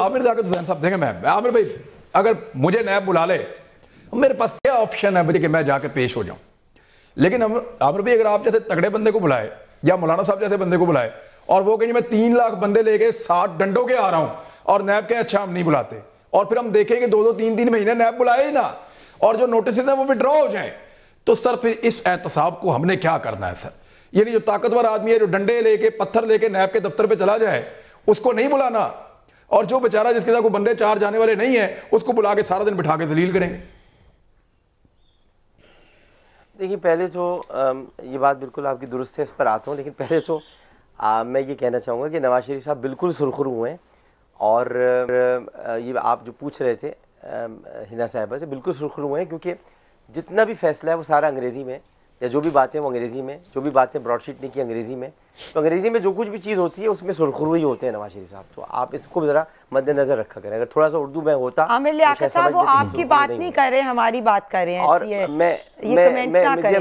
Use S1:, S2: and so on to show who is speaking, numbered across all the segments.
S1: आमिर जाकर तो साहब देखें मैं आमिर भाई अगर मुझे नैब बुला ले मेरे पास क्या ऑप्शन है मुझे कि मैं जाकर पेश हो जाऊं लेकिन आमिर भाई अगर आप जैसे तगड़े बंदे को बुलाए या मौलाना साहब जैसे बंदे को बुलाए और वो कहीं मैं तीन लाख बंदे लेके सात डंडों के आ रहा हूं और नैब के अच्छा हम नहीं बुलाते और फिर हम देखेंगे दो दो तीन तीन महीने नैब बुलाए ही ना और जो नोटिस हैं वो विड्रॉ हो जाए तो सर फिर इस एहतसाब को हमने क्या करना है सर यानी जो ताकतवर आदमी है जो डंडे लेके पत्थर लेके नैब के दफ्तर पे चला जाए उसको नहीं बुलाना और जो बेचारा जिसके साथ कोई बंदे चार जाने वाले नहीं है उसको बुला के सारा दिन बिठा के दलील करेंगे
S2: देखिए पहले तो ये बात बिल्कुल आपकी दुरुस्त है इस पर आता हूँ लेकिन पहले तो मैं ये कहना चाहूँगा कि नवाज शरीफ साहब बिल्कुल सुरखरू हुए हैं और ये आप जो पूछ रहे थे हिना साहिबा से बिल्कुल सुरखरू हुए हैं क्योंकि जितना भी फैसला है वो सारा अंग्रेज़ी में या जो भी बातें वो अंग्रेजी में जो भी बातें ब्रॉडशीट ने की अंग्रेजी में तो अंग्रेजी में जो कुछ भी चीज़ होती है उसमें सुरखुरु ही होते हैं नवाज शरीफ साहब तो आप इसको जरा मद्देनजर रखा करें अगर थोड़ा सा उर्दू में होता तो साहब वो आपकी बात नहीं
S3: कर रहे हमारी बात कर रहे हैं और मैं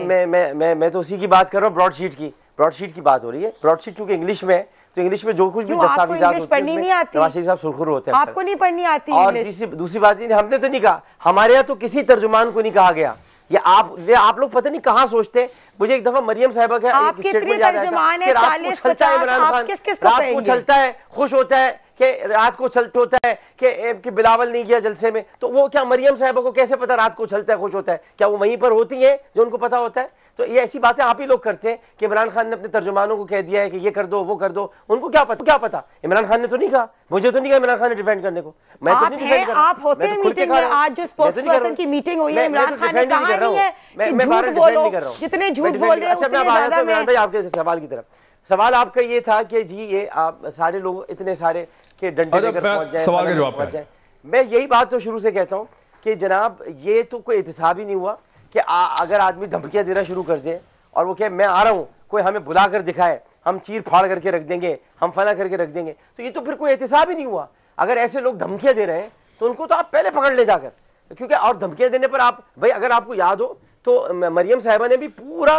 S3: मैं
S2: मैं मैं तो उसी की बात कर रहा हूँ ब्रॉडशीट की ब्रॉडशीट की बात हो रही है ब्रॉडशीट क्योंकि इंग्लिश में तो इंग्लिश में जो कुछ भी दस्तावेज पढ़नी नहीं आती नवाज शरीफ साहब सुरखुर होते हैं आपको
S3: नहीं पढ़नी आती और
S2: दूसरी बात हमने तो नहीं कहा हमारे यहाँ तो किसी तर्जुमान को नहीं कहा गया ये आप ये आप लोग पता नहीं कहाँ सोचते मुझे एक दफा मरियम साहबा का है इमरान खान रात को है खुश होता है कि रात को चलते होता है कि, कि बिलावल नहीं किया जलसे में तो वो क्या मरियम साहबा को कैसे पता रात को चलता है खुश होता है क्या वो वहीं पर होती है जो उनको पता होता है तो ये ऐसी बातें आप ही लोग करते हैं कि इमरान खान ने अपने तर्जुमानों को कह दिया है कि ये कर दो वो कर दो उनको क्या पता क्या पता इमरान खान ने तो नहीं कहा मुझे तो नहीं कहा इमरान खान ने डिफेंड करने को मैं तो आप तो, तो नहीं है, आप होते हैं मीटिंग में आज जो तो पर्सन की मीटिंग हुई है इमरान खान ने कहा नहीं है कि झूठ बोलो जितने झूठ बोल रहे हैं अच्छा, उतने ज्यादा मैं आपके सवाल की तरफ सवाल आपका ये था कि जी ये आप सारे लोग इतने सारे के डंडे लेकर पहुंच जाए सवाल का जवाब मैं यही बात तो शुरू से कहता हूं कि जनाब ये तो कोई एहतसाब ही नहीं हुआ कि आ, अगर आदमी धमकियां देना शुरू कर दे और वो कहे मैं आ रहा हूं कोई हमें बुला कर दिखाए हम चीर फाड़ करके रख देंगे हम फना करके रख देंगे तो ये तो फिर कोई एहतसाब ही नहीं हुआ अगर ऐसे लोग धमकियां दे रहे हैं तो उनको तो आप पहले पकड़ ले जाकर क्योंकि और धमकियां देने पर आप भाई अगर आपको याद हो तो मरियम साहिबा ने भी पूरा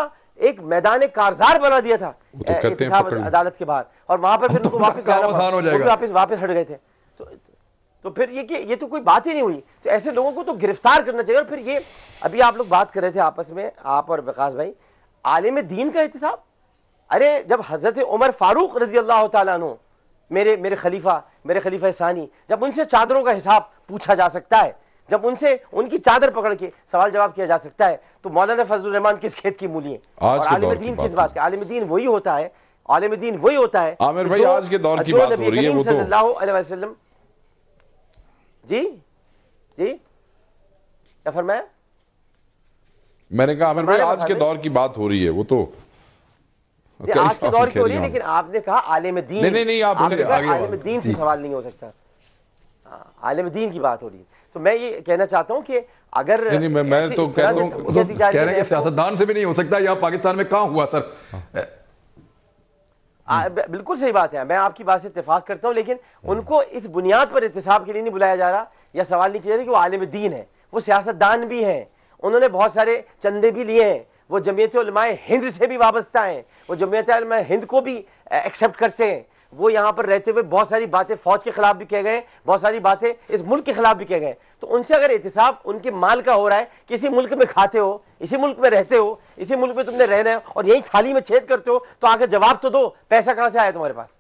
S2: एक मैदान कारजार बना दिया था तो एहतसाब अदालत के बाहर और वहां पर फिर तो उनको वापस वापस वापस हट गए थे तो फिर ये कि ये तो कोई बात ही नहीं हुई तो ऐसे लोगों को तो गिरफ्तार करना चाहिए और फिर ये अभी आप लोग बात कर रहे थे आपस में आप और विकास भाई आलिम दीन का एहतसाब अरे जब हजरत उमर फारूक रजी अल्लाह तु मेरे मेरे खलीफा मेरे खलीफा सानी जब उनसे चादरों का हिसाब पूछा जा सकता है जब उनसे उनकी चादर पकड़ के सवाल जवाब किया जा सकता है तो मौलाना फजल रहमान किस खेत की मूली है आलिम दीन किस बात का आलिम दीन वही होता है आलिम दीन वही होता है आमिर भाई आज के दौर की बात हो रही है वो तो जी जी क्या फरमाया
S4: मैंने कहा अमर भाई आज के दौर की बात हो रही है वो तो
S2: आज के दौर की हो रही है लेकिन आपने कहा आलिम दीन नहीं नहीं आप आलिम दीन से सवाल नहीं हो सकता हाँ, आलिम दीन की बात हो रही है तो मैं ये कहना चाहता हूं कि अगर नहीं, नहीं मैं, मैं तो कह रहा हूं कह रहे हैं तो- सियासतदान
S1: से भी नहीं हो सकता या पाकिस्तान में कहां हुआ सर हाँ।
S2: हम्म। बिल्कुल सही बात है मैं आपकी बात से इतफाक करता हूँ लेकिन हम्म। उनको इस बुनियाद पर एहतसाब के लिए नहीं बुलाया जा रहा या सवाल नहीं किया जा रहा कि वो आलिम दीन है वो सियासतदान भी हैं उन्होंने बहुत सारे चंदे भी लिए हैं वो जमीयत हिंद से भी वाबस्ता हैं वो जमीयत हिंद को भी एक्सेप्ट करते हैं वो यहां पर रहते हुए बहुत सारी बातें फौज के खिलाफ भी कह गए बहुत सारी बातें इस मुल्क के खिलाफ भी कह गए तो उनसे अगर एहतसाब उनके माल का हो रहा है कि इसी मुल्क में खाते हो इसी मुल्क में रहते हो इसी मुल्क में तुमने रहना है और यही थाली में छेद करते हो तो आगे जवाब तो दो पैसा कहां से आया तुम्हारे पास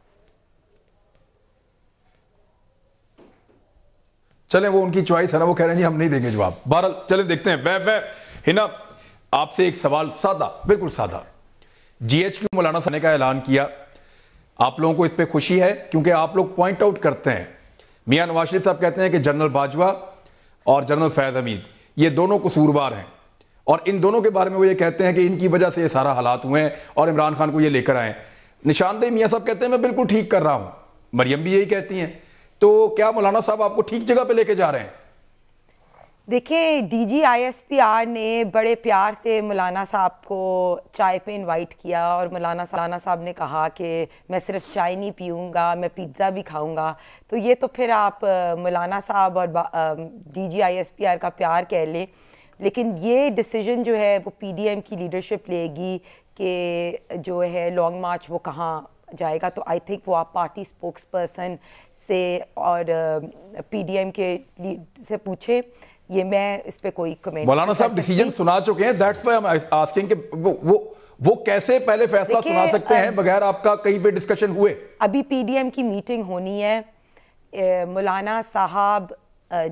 S1: चले वो उनकी चॉइस है ना वो कह रहे हैं जी हम नहीं देंगे जवाब बहरहाल चले देखते हैं वह वह हिना आपसे एक सवाल सादा बिल्कुल सादा जीएचक्यू मौलाना सने का ऐलान किया आप लोगों को इस पर खुशी है क्योंकि आप लोग पॉइंट आउट करते हैं मियां नवाज शरीफ साहब कहते हैं कि जनरल बाजवा और जनरल फैज़ हमीद ये दोनों कसूरवार हैं और इन दोनों के बारे में वो ये कहते हैं कि इनकी वजह से ये सारा हालात हुए हैं और इमरान खान को ये लेकर आए निशानदेही मियाँ साहब कहते हैं मैं बिल्कुल ठीक कर रहा हूँ मरियम भी यही कहती हैं तो क्या मौलाना साहब आपको ठीक जगह पर लेके जा रहे हैं
S3: देखिए डीजीआईएसपीआर ने बड़े प्यार से मौलाना साहब को चाय पे इनवाइट किया और मौलाना सलाना साहब ने कहा कि मैं सिर्फ चाय नहीं पीऊँगा मैं पिज़्ज़ा भी खाऊँगा तो ये तो फिर आप मौलाना साहब और डीजीआईएसपीआर का प्यार कह लें लेकिन ये डिसीजन जो है वो पीडीएम की लीडरशिप लेगी कि जो है लॉन्ग मार्च वो कहाँ जाएगा तो आई थिंक वो आप पार्टी स्पोक्स पर्सन से और एम के से पूछें ये मैं इस पर कोई कमेंट मौलाना साहब डिसीजन
S1: सुना चुके हैं दैट्स व्हाई आई आस्किंग कि वो वो वो कैसे पहले फैसला सुना सकते हैं बगैर आपका कहीं पे डिस्कशन हुए
S3: अभी पीडीएम की मीटिंग होनी है मौलाना साहब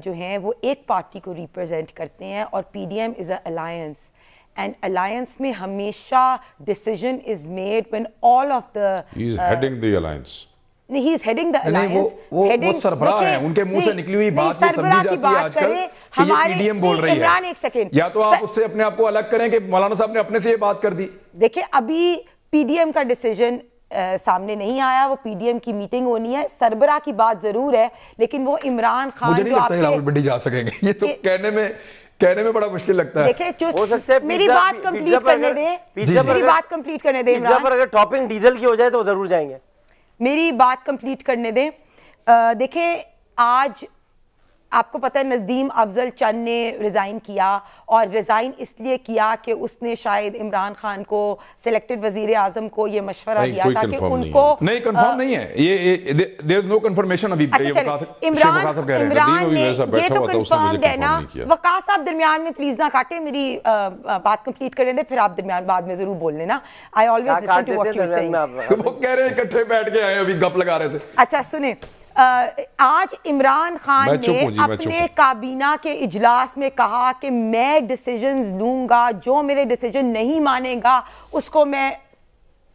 S3: जो हैं वो एक पार्टी को रिप्रेजेंट करते हैं और PDM is alliance and alliance में हमेशा decision is made when all of the नहीं हेडिंग द अलायंस हेडिंग सरबराह हैं उनके मुंह से निकली हुई बात ये समझी जाती है आजकल हमारे ईडीएम बोल रही है एक सेकंड या तो आप
S1: उससे अपने आप को अलग करें कि मौलाना साहब ने अपने से ये बात कर दी
S3: देखिए अभी पीडीएम का डिसीजन सामने नहीं आया वो पीडीएम की मीटिंग होनी है सरबरा की बात जरूर है लेकिन वो इमरान खान जो आप राहुल
S1: जा सकेंगे ये तो कहने में कहने में बड़ा मुश्किल लगता है
S3: देखिए हो सकते हैं मेरी बात कंप्लीट करने दें मेरी बात कंप्लीट करने दें इमरान पर अगर टॉपिंग डीजल की हो जाए तो जरूर जाएंगे मेरी बात कंप्लीट करने दें देखें आज आपको पता है नदीम अफजल चंद ने रिज़ाइन किया और रिज़ाइन इसलिए किया कि उसने शायद इमरान खान को सिलेक्टेड वजीर आजम को ये मशवरा दिया था कि उनको नहीं कंफर्म
S1: नहीं है ये देयर नो कंफर्मेशन अभी अच्छा, इमरान इमरान ने ये तो कंफर्म है ना
S3: वकार साहब दरमियान में प्लीज ना काटे मेरी बात कंप्लीट करें दे फिर आप दरमियान बाद में जरूर बोल लेना I always listen to what you say
S1: वो कह रहे हैं इकट्ठे बैठ के आए अभी गप लगा रहे थे
S3: अच्छा सुने आज इमरान खान ने अपने काबीना के इजलास में कहा कि मैं डिसीजंस लूँगा जो मेरे डिसीजन नहीं मानेगा उसको मैं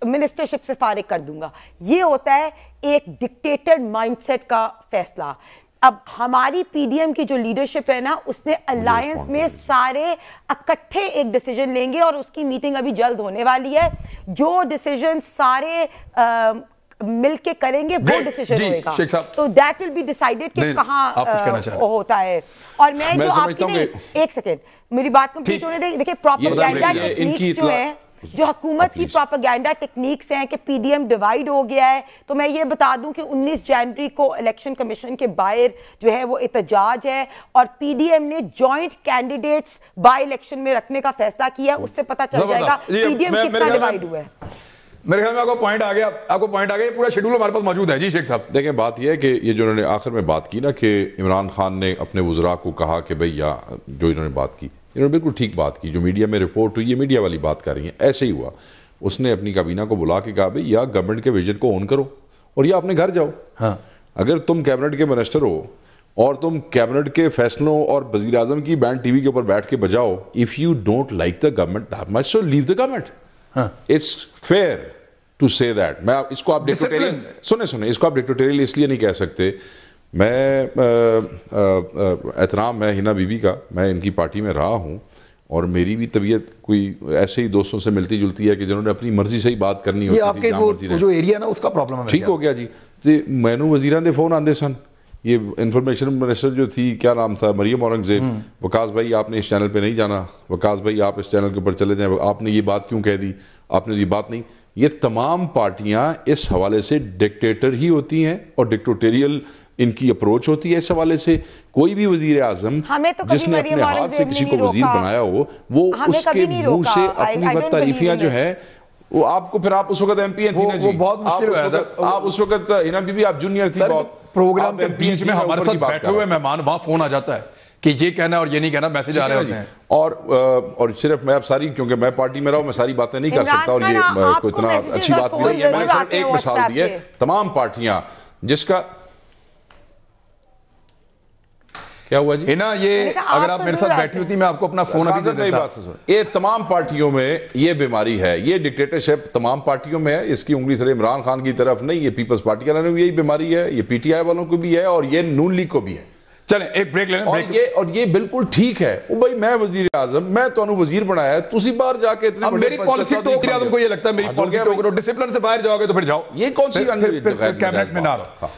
S3: मिनिस्टरशिप से फारिग कर दूंगा ये होता है एक डिक्टेटर माइंडसेट का फैसला अब हमारी पीडीएम की जो लीडरशिप है ना उसने अलायंस में सारे इकट्ठे एक डिसीजन लेंगे और उसकी मीटिंग अभी जल्द होने वाली है जो डिसीजन सारे आ, मिलके करेंगे वो डिसीजन होगा तो दैट विल बी डिसाइडेड कि कहां होता है और मैं, मैं जो आपकी एक सेकेंड मेरी बात कंप्लीट होने दें देखिए प्रोपागैंडा टेक्निक्स जो है जो हकूमत की प्रोपागैंडा टेक्निक्स हैं कि पीडीएम डिवाइड हो गया है तो मैं ये बता दूं कि 19 जनवरी को इलेक्शन कमीशन के बाहर जो है वो एहतजाज है और पीडीएम ने जॉइंट कैंडिडेट्स बाय इलेक्शन में रखने का फैसला किया है उससे पता चल जाएगा पीडीएम कितना डिवाइड हुआ है
S1: मेरे ख्याल में आपको पॉइंट आ गया आपको पॉइंट आ गया पूरा शेड्यूल हमारे पास मौजूद है जी शेख साहब देखें बात यह है कि ये जो इन्होंने आखिर में बात की
S4: ना कि इमरान खान ने अपने वजरा को कहा कि भाई या जो इन्होंने बात की इन्होंने बिल्कुल ठीक बात की जो मीडिया में रिपोर्ट हुई ये मीडिया वाली बात कर रही है ऐसे ही हुआ उसने अपनी काबीना को बुला के कहा भाई या गवर्नमेंट के विजन को ऑन करो और या अपने घर जाओ हाँ अगर तुम कैबिनेट के मिनिस्टर हो और तुम कैबिनेट के फैसलों और वजीर की बैंड टीवी के ऊपर बैठ के बजाओ if you don't like the government that much so leave the government it's fair to say that मैं इसको आप डिक्टोटेरियल सुने सुने इसको आप डिक्टोटेरियल इसलिए नहीं कह सकते मैं एहतराम है हिना बीवी का मैं इनकी पार्टी में रहा हूँ और मेरी भी तबीयत कोई ऐसे ही दोस्तों से मिलती जुलती है कि जिन्होंने अपनी मर्जी से ही बात करनी होती है आपके जो एरिया ना
S1: उसका प्रॉब्लम है ठीक हो
S4: गया जी तो ਮੈਨੂੰ वजीर के फोन आते सन ये इंफॉर्मेशन मिनिस्टर जो थी क्या नाम था मरियम औरंगजेब हम्म। वकास भाई आपने इस चैनल पे नहीं जाना वकास भाई आप इस चैनल के ऊपर चले जाएं आपने ये बात क्यों कह दी आपने ये बात नहीं ये तमाम पार्टियां इस हवाले से डिक्टेटर ही होती हैं और डिक्टोटेरियल इनकी अप्रोच होती है इस हवाले से कोई भी वजीर आजम तो जिसने अपने हाथ से किसी को वजीर बनाया हो वो उसके मुंह से अपनी बद जो है वो आपको फिर आप उस वक्त एमपी थी वो, बहुत मुश्किल आप उस वक्त हिना बीबी आप जूनियर थी प्रोग्राम के बीच में हमारे साथ बैठे हुए
S1: मेहमान वहां फोन आ जाता है कि ये कहना और ये नहीं कहना मैसेज आ रहे होते हैं और
S4: और सिर्फ मैं अब सारी क्योंकि मैं पार्टी में रहा हूं मैं सारी बातें नहीं कर सकता और ये कोई इतना अच्छी बात नहीं है मैंने एक मिसाल दी है तमाम पार्टियां जिसका क्या हुआ जी ना ये अगर आप तो मेरे साथ बैठी होती मैं आपको अपना फोन अभी अच्छा, दे तो देता ये तमाम पार्टियों में ये बीमारी है ये डिक्टेटरशिप तमाम पार्टियों में है इसकी उंगली सर इमरान खान की तरफ नहीं ये पीपल्स पार्टी वालों की यही बीमारी है ये पीटीआई वालों को भी है और ये नून लीग को भी है चले एक ब्रेक लेना और ये और ये बिल्कुल ठीक है ओ भाई मैं वजीर आजम मैं तो वजीर बनाया तुम्हें बाहर जाके इतने मेरी पॉलिसी तो वजीर आजम को ये लगता है मेरी पॉलिसी तो डिसिप्लिन से बाहर जाओगे तो फिर जाओ ये कौन सी कैबिनेट में ना रहो